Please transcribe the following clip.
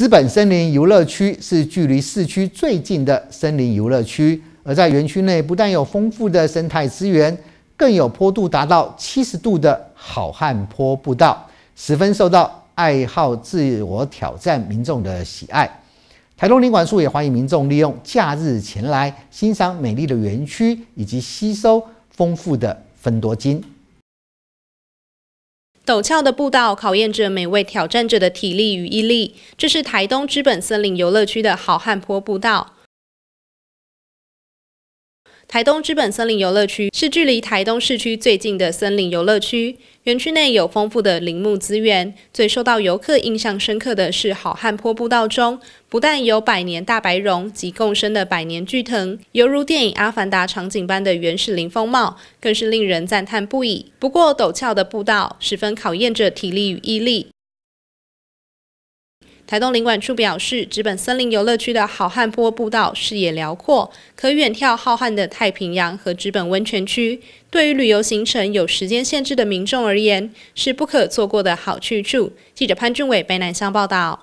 资本森林游乐区是距离市区最近的森林游乐区，而在园区内不但有丰富的生态资源，更有坡度达到七十度的好汉坡步道，十分受到爱好自我挑战民众的喜爱。台东林管处也欢迎民众利用假日前来欣赏美丽的园区，以及吸收丰富的芬多金。陡峭的步道考验着每位挑战者的体力与毅力。这是台东之本森林游乐区的好汉坡步道。台东之本森林游乐区是距离台东市区最近的森林游乐区，园区内有丰富的林木资源。最受到游客印象深刻的是好汉坡步道中，不但有百年大白榕及共生的百年巨藤，犹如电影《阿凡达》场景般的原始林风貌，更是令人赞叹不已。不过，陡峭的步道十分考验着体力与毅力。台东林管处表示，直本森林游乐区的好汉坡步道视野辽阔，可远眺浩瀚的太平洋和直本温泉区。对于旅游行程有时间限制的民众而言，是不可错过的好去处。记者潘俊伟、北南乡报道。